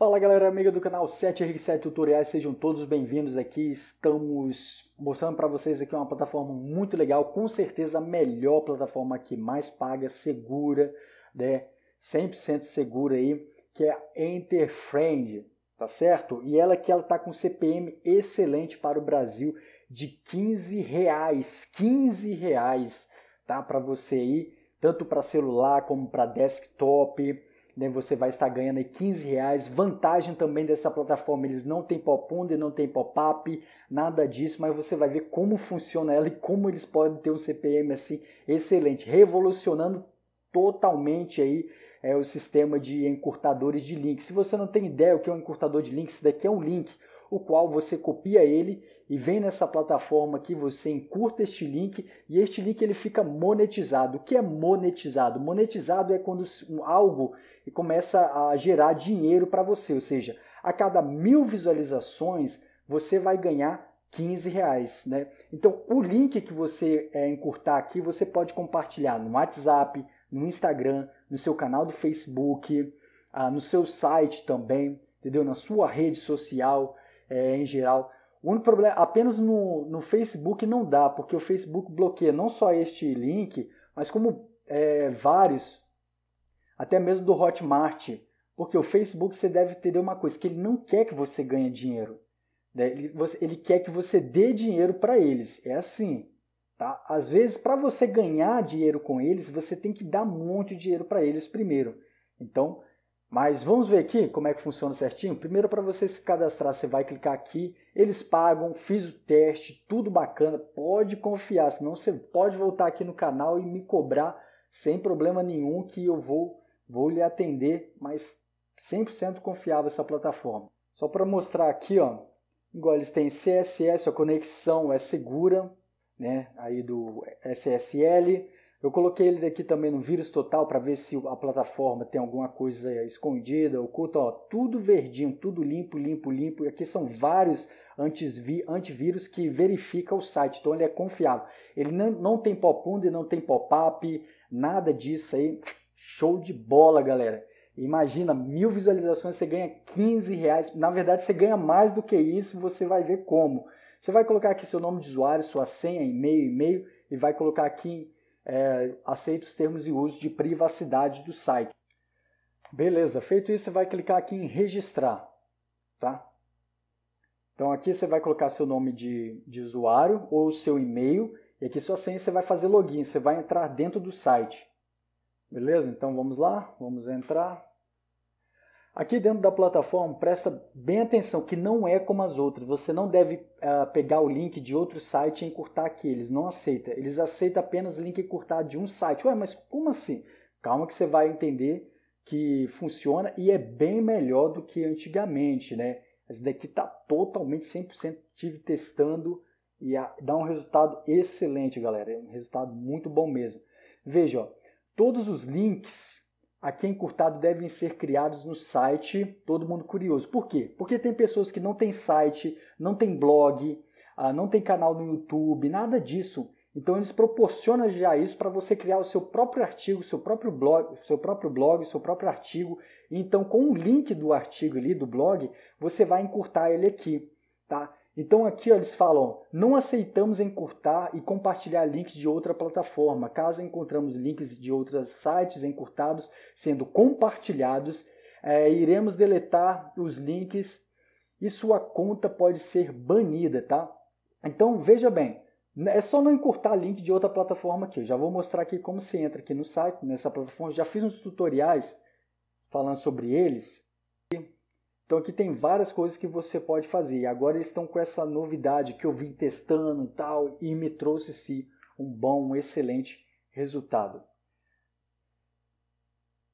Fala galera amiga do canal 7R7 Tutoriais, sejam todos bem-vindos aqui. Estamos mostrando para vocês aqui uma plataforma muito legal, com certeza a melhor plataforma aqui, mais paga, segura, né? 100% segura aí, que é a Enterfriend, tá certo? E ela que ela tá com CPM excelente para o Brasil de 15 reais, 15 reais, tá? Para você aí, tanto para celular como para desktop, né, você vai estar ganhando aí 15 reais. Vantagem também dessa plataforma, eles não tem pop up não tem pop-up, nada disso, mas você vai ver como funciona ela e como eles podem ter um CPM assim excelente, revolucionando totalmente aí é, o sistema de encurtadores de links. Se você não tem ideia o que é um encurtador de links, isso daqui é um link, o qual você copia ele e vem nessa plataforma que você encurta este link e este link ele fica monetizado. O que é monetizado? Monetizado é quando algo começa a gerar dinheiro para você, ou seja, a cada mil visualizações você vai ganhar 15 reais, né? Então o link que você é, encurtar aqui você pode compartilhar no WhatsApp, no Instagram, no seu canal do Facebook, ah, no seu site também, entendeu? Na sua rede social é, em geral o único problema, apenas no, no Facebook não dá, porque o Facebook bloqueia não só este link, mas como é, vários, até mesmo do Hotmart, porque o Facebook você deve entender uma coisa, que ele não quer que você ganhe dinheiro. Né? Ele, você, ele quer que você dê dinheiro para eles. É assim. Tá? Às vezes, para você ganhar dinheiro com eles, você tem que dar um monte de dinheiro para eles primeiro. Então, mas vamos ver aqui como é que funciona certinho. Primeiro, para você se cadastrar, você vai clicar aqui. Eles pagam, fiz o teste, tudo bacana. Pode confiar, senão você pode voltar aqui no canal e me cobrar sem problema nenhum que eu vou, vou lhe atender, mas 100% confiável essa plataforma. Só para mostrar aqui, ó, igual eles têm CSS, a conexão é segura, né, aí do SSL, eu coloquei ele daqui também no vírus total para ver se a plataforma tem alguma coisa escondida, oculta. Ó, tudo verdinho, tudo limpo, limpo, limpo. E aqui são vários antivírus que verifica o site, então ele é confiável. Ele não, não tem pop-up, não tem pop-up, nada disso aí. Show de bola, galera. Imagina, mil visualizações, você ganha 15 reais. Na verdade, você ganha mais do que isso, você vai ver como. Você vai colocar aqui seu nome de usuário, sua senha, e-mail, e-mail, e vai colocar aqui é, aceita os termos e uso de privacidade do site. Beleza, feito isso, você vai clicar aqui em registrar, tá? Então aqui você vai colocar seu nome de, de usuário ou seu e-mail, e aqui sua senha você vai fazer login, você vai entrar dentro do site. Beleza? Então vamos lá, vamos entrar. Aqui dentro da plataforma, presta bem atenção que não é como as outras. Você não deve uh, pegar o link de outro site e encurtar aqui. Eles não aceitam. Eles aceitam apenas link encurtado de um site. Ué, mas como assim? Calma que você vai entender que funciona e é bem melhor do que antigamente, né? Esse daqui está totalmente 100% tive testando e dá um resultado excelente, galera. É um resultado muito bom mesmo. Veja, ó, todos os links Aqui encurtado devem ser criados no site Todo Mundo Curioso. Por quê? Porque tem pessoas que não têm site, não tem blog, ah, não tem canal no YouTube, nada disso. Então eles proporcionam já isso para você criar o seu próprio artigo, seu próprio blog, seu próprio blog, seu próprio artigo. Então com o link do artigo ali do blog, você vai encurtar ele aqui, tá? Então aqui ó, eles falam: não aceitamos encurtar e compartilhar links de outra plataforma, caso encontramos links de outros sites encurtados sendo compartilhados, é, iremos deletar os links e sua conta pode ser banida, tá? Então veja bem, né, é só não encurtar link de outra plataforma aqui. Eu já vou mostrar aqui como você entra aqui no site, nessa plataforma. já fiz uns tutoriais falando sobre eles. Então aqui tem várias coisas que você pode fazer. E agora eles estão com essa novidade que eu vim testando e tal, e me trouxe sim um bom, um excelente resultado.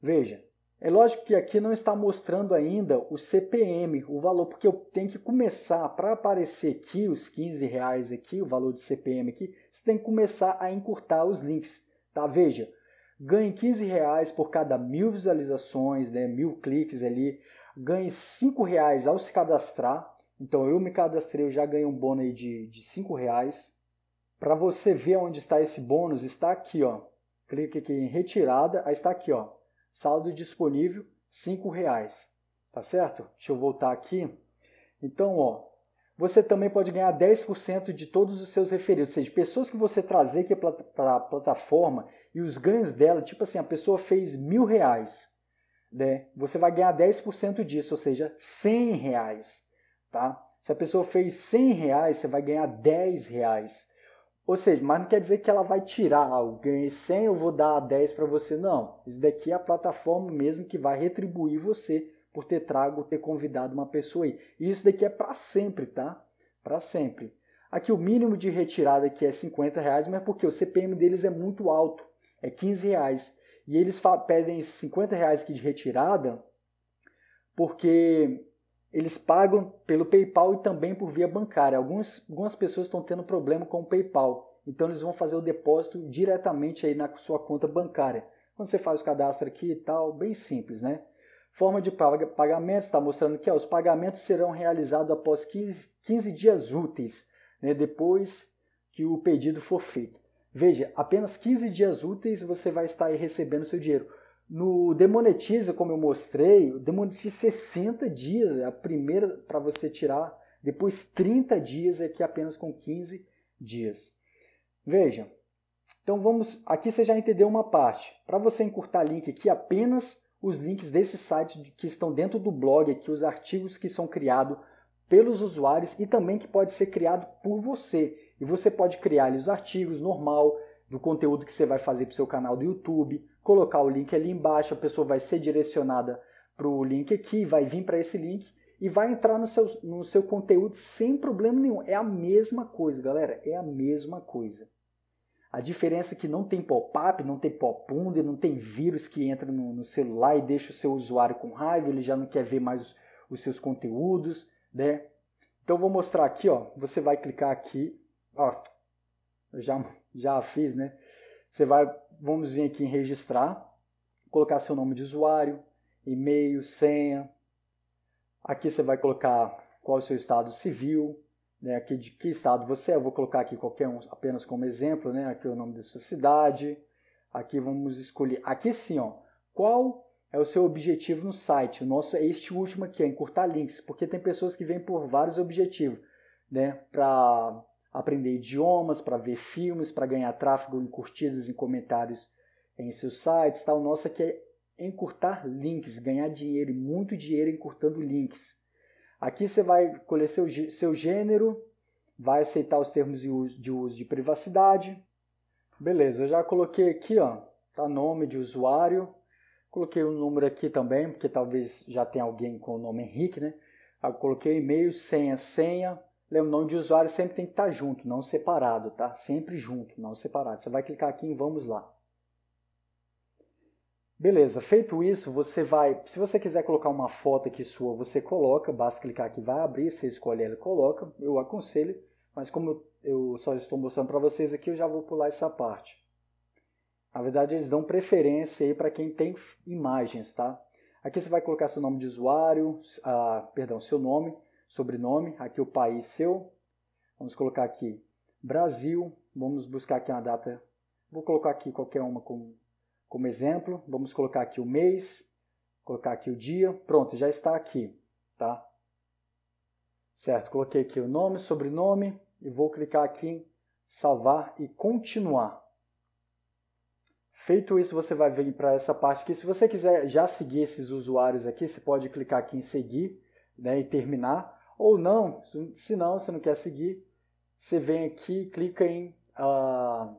Veja, é lógico que aqui não está mostrando ainda o CPM, o valor, porque eu tenho que começar para aparecer aqui os 15 reais aqui, o valor de CPM aqui, você tem que começar a encurtar os links, tá? Veja, ganhe 15 reais por cada mil visualizações, né, mil cliques ali, ganhe 5 reais ao se cadastrar. Então eu me cadastrei, eu já ganhei um bônus de, de 5 reais. Para você ver onde está esse bônus, está aqui, ó. Clique aqui em retirada, aí está aqui, ó. Saldo disponível, 5 reais. Tá certo? Deixa eu voltar aqui. Então, ó, você também pode ganhar 10% de todos os seus referidos, ou seja, pessoas que você trazer aqui para a plataforma e os ganhos dela, tipo assim, a pessoa fez mil reais, né, você vai ganhar 10% disso, ou seja, 100 reais, tá? Se a pessoa fez 100 reais, você vai ganhar 10 reais. Ou seja, mas não quer dizer que ela vai tirar, ah, eu ganhei 100, eu vou dar 10 para você. Não, isso daqui é a plataforma mesmo que vai retribuir você por ter trago, ter convidado uma pessoa aí. E isso daqui é para sempre, tá? Para sempre. Aqui o mínimo de retirada aqui é 50 reais, mas é porque o CPM deles é muito alto, é 15 reais. E eles pedem 50 reais aqui de retirada, porque eles pagam pelo PayPal e também por via bancária. Alguns, algumas pessoas estão tendo problema com o PayPal, então eles vão fazer o depósito diretamente aí na sua conta bancária. Quando você faz o cadastro aqui e tal, bem simples, né? Forma de pagamento, está mostrando que ó, os pagamentos serão realizados após 15, 15 dias úteis, né, depois que o pedido for feito. Veja, apenas 15 dias úteis você vai estar aí recebendo seu dinheiro. No Demonetiza, como eu mostrei, Demonetiza 60 dias, é a primeira para você tirar, depois 30 dias, aqui é é apenas com 15 dias. Veja, então vamos, aqui você já entendeu uma parte. Para você encurtar link aqui, apenas os links desse site que estão dentro do blog aqui, os artigos que são criados pelos usuários e também que pode ser criado por você. E você pode criar ali os artigos normal do conteúdo que você vai fazer para o seu canal do YouTube, colocar o link ali embaixo, a pessoa vai ser direcionada para o link aqui, vai vir para esse link e vai entrar no seu, no seu conteúdo sem problema nenhum. É a mesma coisa, galera, é a mesma coisa. A diferença é que não tem pop-up, não tem pop-under, não tem vírus que entra no, no, celular e deixa o seu usuário com raiva, ele já não quer ver mais os, os seus conteúdos, né? Então vou mostrar aqui, ó, você vai clicar aqui ó, eu já, já fiz, né? Você vai, vamos vir aqui em registrar, colocar seu nome de usuário, e-mail, senha. Aqui você vai colocar qual é o seu estado civil, né? Aqui de que estado você é. Eu vou colocar aqui qualquer um, apenas como exemplo, né? Aqui é o nome da sua cidade. Aqui vamos escolher. Aqui sim, ó. Qual é o seu objetivo no site? O nosso é este último aqui, é encurtar links, porque tem pessoas que vêm por vários objetivos, né? Para aprender idiomas, para ver filmes, para ganhar tráfego em curtidas, em comentários em seus sites. Tá? O nosso aqui é encurtar links, ganhar dinheiro, muito dinheiro encurtando links. Aqui você vai colher seu, seu gênero, vai aceitar os termos de uso, de uso de privacidade. Beleza, eu já coloquei aqui, ó, tá nome de usuário. Coloquei o um número aqui também, porque talvez já tenha alguém com o nome Henrique, né? Eu coloquei e-mail, senha, senha, Lembra, o nome de usuário sempre tem que estar junto, não separado, tá? Sempre junto, não separado. Você vai clicar aqui em Vamos lá. Beleza, feito isso, você vai, se você quiser colocar uma foto aqui sua, você coloca, basta clicar aqui, vai abrir, você escolhe ela e coloca, eu aconselho, mas como eu só estou mostrando para vocês aqui, eu já vou pular essa parte. Na verdade, eles dão preferência aí para quem tem imagens, tá? Aqui você vai colocar seu nome de usuário, ah, perdão, seu nome, sobrenome, aqui o país seu. Vamos colocar aqui Brasil, vamos buscar aqui uma data, vou colocar aqui qualquer uma como, como exemplo, vamos colocar aqui o mês, colocar aqui o dia, pronto, já está aqui, tá? Certo, coloquei aqui o nome, sobrenome e vou clicar aqui em salvar e continuar. Feito isso, você vai vir para essa parte aqui. Se você quiser já seguir esses usuários aqui, você pode clicar aqui em seguir né, e terminar. Ou não, se não, você não quer seguir, você vem aqui clica em uh,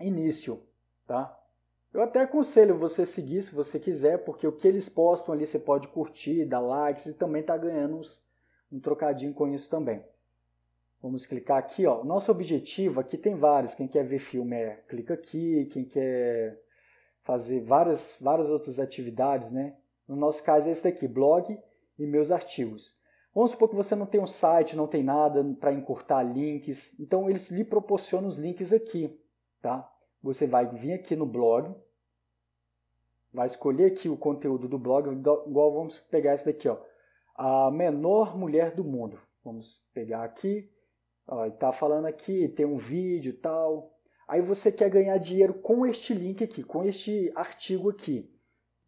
início, tá? Eu até aconselho você seguir se você quiser, porque o que eles postam ali você pode curtir, dar likes e também tá ganhando uns, um trocadinho com isso também. Vamos clicar aqui, ó. Nosso objetivo aqui tem vários. Quem quer ver filme é clica aqui, quem quer fazer várias, várias outras atividades, né? No nosso caso é esse daqui, blog e meus artigos. Vamos supor que você não tem um site, não tem nada para encurtar links, então eles lhe proporcionam os links aqui, tá? Você vai vir aqui no blog, vai escolher aqui o conteúdo do blog, igual vamos pegar esse daqui, ó, a menor mulher do mundo. Vamos pegar aqui, Está falando aqui, tem um vídeo tal. Aí você quer ganhar dinheiro com este link aqui, com este artigo aqui,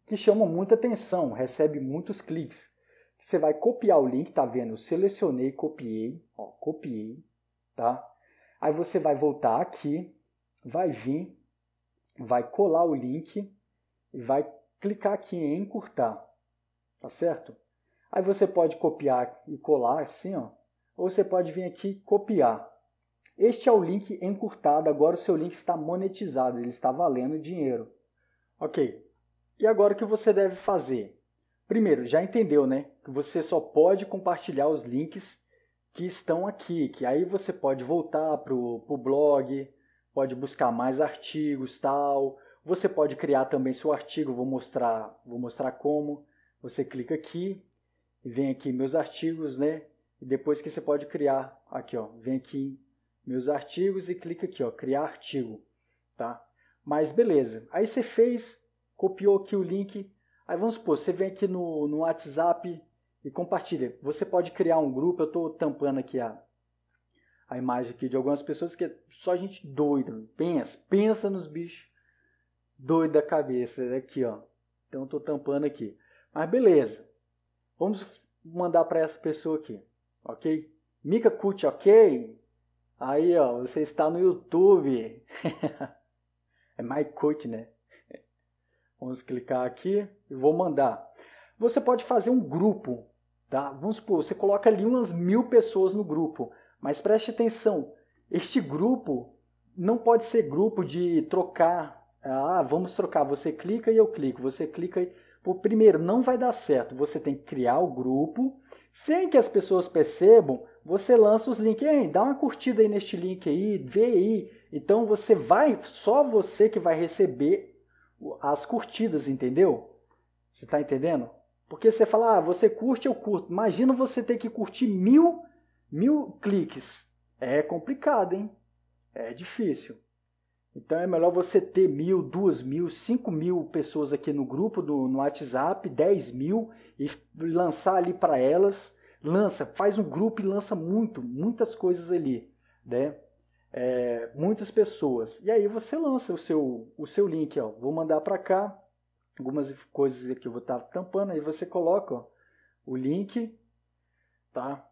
que chama muita atenção, recebe muitos cliques você vai copiar o link, tá vendo? Eu selecionei, copiei, ó, copiei, tá? Aí você vai voltar aqui, vai vir, vai colar o link e vai clicar aqui em encurtar, tá certo? Aí você pode copiar e colar assim, ó, ou você pode vir aqui copiar. Este é o link encurtado, agora o seu link está monetizado, ele está valendo dinheiro. Ok, e agora o que você deve fazer? Primeiro, já entendeu, né? você só pode compartilhar os links que estão aqui, que aí você pode voltar para o blog, pode buscar mais artigos, tal. Você pode criar também seu artigo, vou mostrar, vou mostrar como. Você clica aqui e vem aqui meus artigos, né? E depois que você pode criar aqui, ó, vem aqui meus artigos e clica aqui, ó, criar artigo, tá? Mas beleza. Aí você fez, copiou aqui o link. Aí vamos supor, você vem aqui no, no WhatsApp e compartilha. Você pode criar um grupo, eu estou tampando aqui a, a imagem aqui de algumas pessoas que é só gente doida. Pensa, pensa nos bichos doido da cabeça é aqui, ó. Então eu tô tampando aqui. Mas beleza. Vamos mandar para essa pessoa aqui, OK? Mica Kut, OK? Aí, ó, você está no YouTube. é My Kut, né? Vamos clicar aqui e vou mandar. Você pode fazer um grupo Tá? Vamos supor, você coloca ali umas mil pessoas no grupo, mas preste atenção, este grupo não pode ser grupo de trocar, ah, vamos trocar, você clica e eu clico, você clica e... Pô, primeiro, não vai dar certo, você tem que criar o grupo, sem que as pessoas percebam, você lança os links, Ei, dá uma curtida aí neste link aí, vê aí, então você vai, só você que vai receber as curtidas, entendeu? Você está entendendo? Porque você fala, ah, você curte, eu curto. Imagina você ter que curtir mil, mil cliques. É complicado, hein? É difícil. Então é melhor você ter mil, duas mil, cinco mil pessoas aqui no grupo, do, no WhatsApp, dez mil e lançar ali para elas. Lança, faz um grupo e lança muito, muitas coisas ali, né? É, muitas pessoas. E aí você lança o seu, o seu link, ó. Vou mandar para cá algumas coisas aqui eu vou estar tá tampando, aí você coloca ó, o link, tá?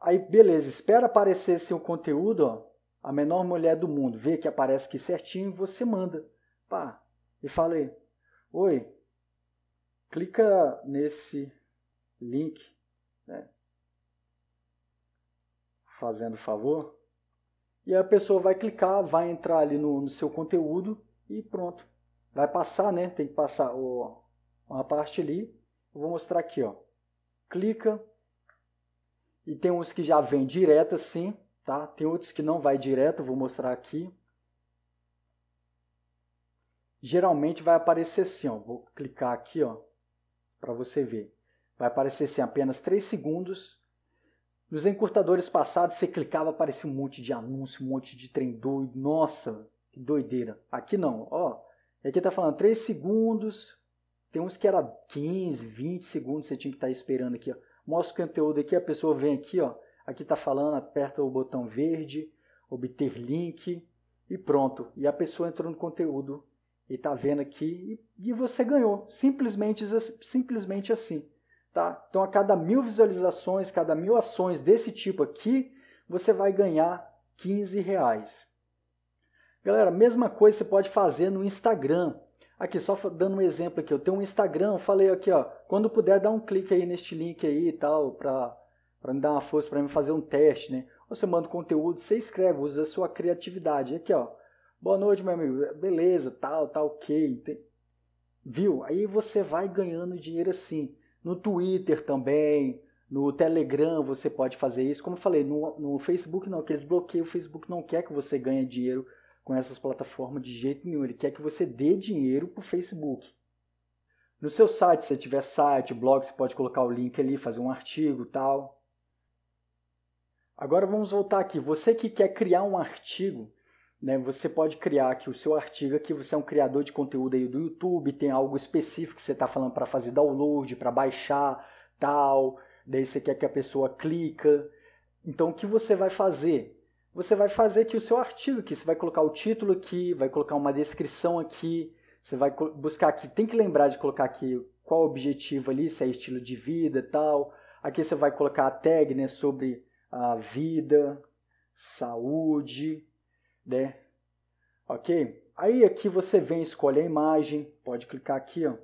Aí beleza, espera aparecer seu conteúdo, ó, a menor mulher do mundo, vê que aparece aqui certinho e você manda, pá, e fala aí, oi, clica nesse link, né? Fazendo favor. E a pessoa vai clicar, vai entrar ali no, no seu conteúdo e pronto vai passar, né? Tem que passar o, uma parte ali. Eu vou mostrar aqui, ó. Clica. E tem uns que já vem direto assim, tá? Tem outros que não vai direto, vou mostrar aqui. Geralmente vai aparecer assim, ó. Vou clicar aqui, ó, para você ver. Vai aparecer assim apenas 3 segundos. Nos encurtadores passados, você clicava, aparecia um monte de anúncio, um monte de trem doido. Nossa, que doideira. Aqui não, ó. E aqui está falando 3 segundos. Tem uns que era 15, 20 segundos você tinha que estar tá esperando aqui. Ó. Mostra o conteúdo aqui, a pessoa vem aqui, ó. Aqui está falando, aperta o botão verde, obter link e pronto. E a pessoa entrou no conteúdo e está vendo aqui e, e, você ganhou. Simplesmente, simplesmente assim. Tá? Então a cada mil visualizações, cada mil ações desse tipo aqui, você vai ganhar 15 reais. Galera, mesma coisa você pode fazer no Instagram. Aqui, só dando um exemplo aqui, eu tenho um Instagram, falei aqui, ó, quando puder dá um clique aí neste link aí e tal, para me dar uma força, para me fazer um teste, né? Você manda conteúdo, você escreve, usa a sua criatividade. Aqui, ó, boa noite, meu amigo, beleza, tal, tal, tá ok, viu? Aí você vai ganhando dinheiro assim. No Twitter também, no Telegram você pode fazer isso. Como eu falei, no, no Facebook não, que eles bloqueiam, o Facebook não quer que você ganhe dinheiro com essas plataformas de jeito nenhum. Ele quer que você dê dinheiro para o Facebook. No seu site, se tiver site, blog, você pode colocar o link ali, fazer um artigo tal. Agora vamos voltar aqui. Você que quer criar um artigo, né, você pode criar aqui o seu artigo aqui. Você é um criador de conteúdo aí do YouTube, tem algo específico que você está falando para fazer download, para baixar, tal. Daí você quer que a pessoa clica. Então o que você vai fazer? você vai fazer aqui o seu artigo aqui. Você vai colocar o título aqui, vai colocar uma descrição aqui, você vai buscar aqui. Tem que lembrar de colocar aqui qual o objetivo ali, se é estilo de vida e tal. Aqui você vai colocar a tag né, sobre a vida, saúde, né? Ok? Aí aqui você vem escolhe a imagem, pode clicar aqui, ó.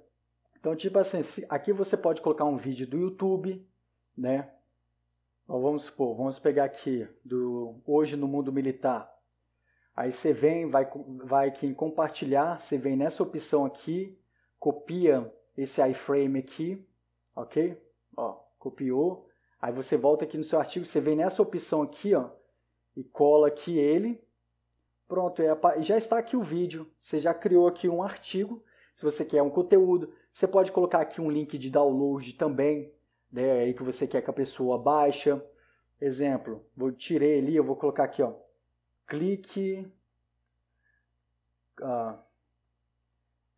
Então, tipo assim, aqui você pode colocar um vídeo do YouTube, né? vamos supor, vamos pegar aqui do hoje no mundo militar. Aí você vem, vai, vai aqui em compartilhar, você vem nessa opção aqui, copia esse iframe aqui, ok? Ó, copiou. Aí você volta aqui no seu artigo, você vem nessa opção aqui, ó, e cola aqui ele. Pronto, é e já está aqui o vídeo. Você já criou aqui um artigo. Se você quer um conteúdo, você pode colocar aqui um link de download também, né, aí que você quer que a pessoa baixa. Exemplo, vou tirei ali, eu vou colocar aqui, ó, clique, ah,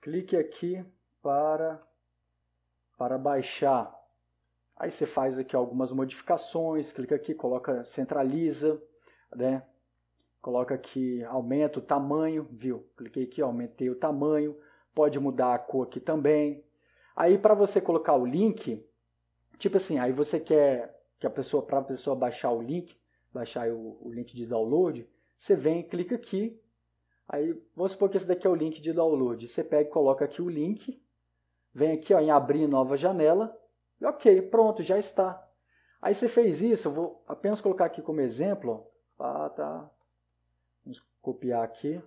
clique aqui para para baixar. Aí você faz aqui algumas modificações, clica aqui, coloca, centraliza, né? Coloca aqui, aumenta o tamanho, viu? Cliquei aqui, aumentei o tamanho. Pode mudar a cor aqui também. Aí para você colocar o link, Tipo assim, aí você quer que a pessoa, para a pessoa baixar o link, baixar o, o link de download, você vem, clica aqui, aí vamos supor que esse daqui é o link de download, você pega e coloca aqui o link, vem aqui ó, em abrir nova janela, e ok, pronto, já está. Aí você fez isso, eu vou apenas colocar aqui como exemplo, ó, ah, tá, vamos copiar aqui,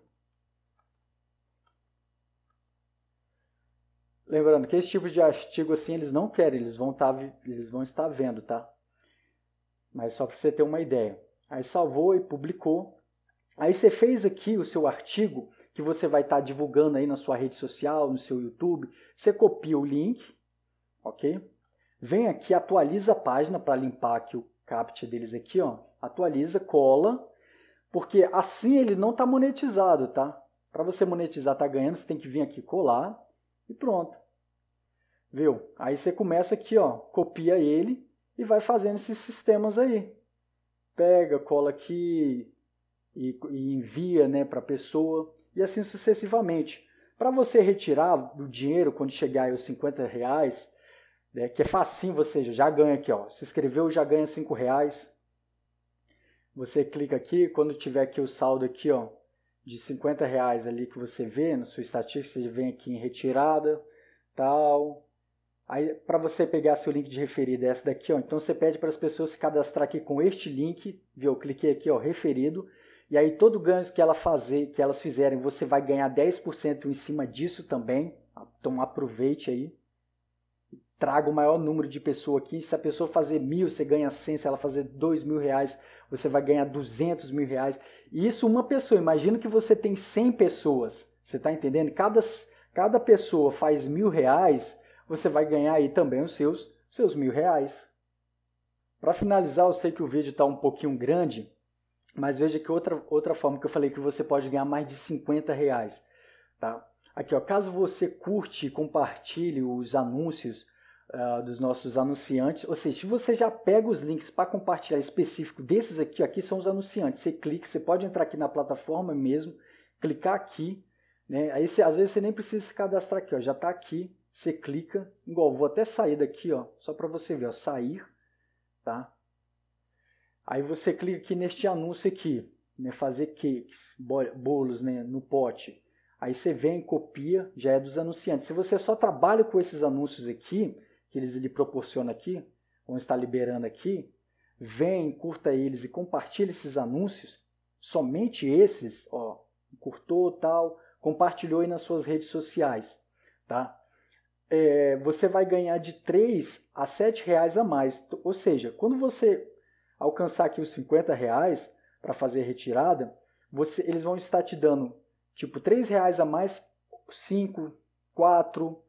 Lembrando que esse tipo de artigo assim eles não querem, eles vão, estar tá eles vão estar vendo, tá? Mas só para você ter uma ideia. Aí salvou e publicou. Aí você fez aqui o seu artigo que você vai estar tá divulgando aí na sua rede social, no seu YouTube. Você copia o link, ok? Vem aqui, atualiza a página para limpar aqui o captcha deles aqui, ó. Atualiza, cola, porque assim ele não está monetizado, tá? Para você monetizar, tá ganhando, você tem que vir aqui colar e pronto. Viu? Aí você começa aqui, ó, copia ele e vai fazendo esses sistemas aí. Pega, cola aqui e, e envia, né, para a pessoa e assim sucessivamente. Para você retirar o dinheiro quando chegar aí os 50 reais, né, que é facinho, você já ganha aqui, ó, se inscreveu já ganha 5 reais. Você clica aqui, quando tiver aqui o saldo aqui, ó, de 50 reais ali que você vê na sua estatística, você vem aqui em retirada, tal. Aí, para você pegar seu link de referida, é essa daqui, ó. Então, você pede para as pessoas se cadastrar aqui com este link, viu? Eu cliquei aqui, ó, referido. E aí, todo ganho que, ela fazer, que elas fizerem, você vai ganhar 10% em cima disso também. Então, aproveite aí. Traga o maior número de pessoa aqui. Se a pessoa fazer mil, você ganha 100. Se ela fazer dois mil reais, você vai ganhar 200 mil reais isso uma pessoa. Imagina que você tem 100 pessoas. Você está entendendo? Cada, cada pessoa faz mil reais, você vai ganhar aí também os seus, seus mil reais. Para finalizar, eu sei que o vídeo está um pouquinho grande, mas veja que outra, outra forma que eu falei que você pode ganhar mais de 50 reais. Tá? Aqui, ó, caso você curte e compartilhe os anúncios uh, dos nossos anunciantes. Ou seja, se você já pega os links para compartilhar específico desses aqui, aqui são os anunciantes. Você clica, você pode entrar aqui na plataforma mesmo, clicar aqui. Né? Aí você, às vezes você nem precisa se cadastrar aqui, ó, já está aqui. Você clica, igual, vou até sair daqui, ó, só para você ver, ó, sair, tá? Aí você clica aqui neste anúncio aqui, né, fazer cakes, bolos né, no pote. Aí você vem, copia, já é dos anunciantes. Se você só trabalha com esses anúncios aqui, que eles lhe proporcionam aqui, vão estar liberando aqui, vem, curta eles e compartilhe esses anúncios, somente esses, ó, curtou tal, compartilhou aí nas suas redes sociais, tá? É, você vai ganhar de 3 a 7 reais a mais. Ou seja, quando você alcançar aqui os 50 reais para fazer retirada, você, eles vão estar te dando tipo 3 reais a mais, 5, 4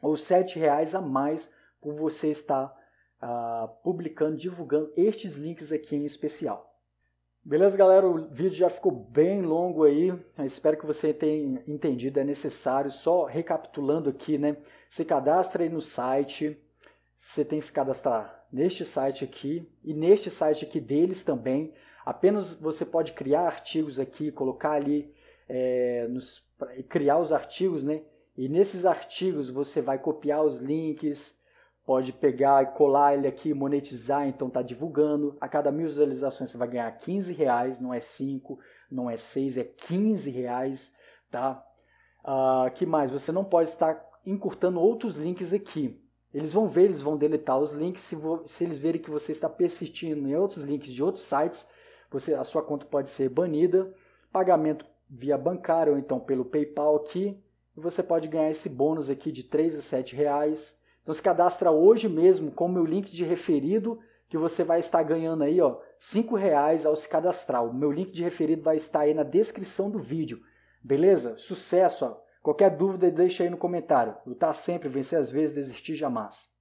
ou 7 reais a mais por você estar uh, publicando, divulgando estes links aqui em especial. Beleza, galera? O vídeo já ficou bem longo aí. Eu espero que você tenha entendido. É necessário, só recapitulando aqui, né? Se cadastra aí no site. Você tem que se cadastrar neste site aqui e neste site aqui deles também. Apenas você pode criar artigos aqui, colocar ali, é, nos, criar os artigos, né? E nesses artigos você vai copiar os links, pode pegar e colar ele aqui, monetizar, então tá divulgando. A cada mil visualizações você vai ganhar 15 reais, não é 5, não é 6, é 15 reais, tá? Uh, que mais? Você não pode estar encurtando outros links aqui. Eles vão ver, eles vão deletar os links. Se, se eles verem que você está persistindo em outros links de outros sites, você, a sua conta pode ser banida. Pagamento via bancário ou então pelo PayPal aqui. E você pode ganhar esse bônus aqui de 3 a 7 reais então se cadastra hoje mesmo com o meu link de referido, que você vai estar ganhando aí, ó, R$ reais ao se cadastrar. O meu link de referido vai estar aí na descrição do vídeo. Beleza? Sucesso! Ó. Qualquer dúvida deixa aí no comentário. Lutar tá sempre, vencer às vezes, desistir jamais.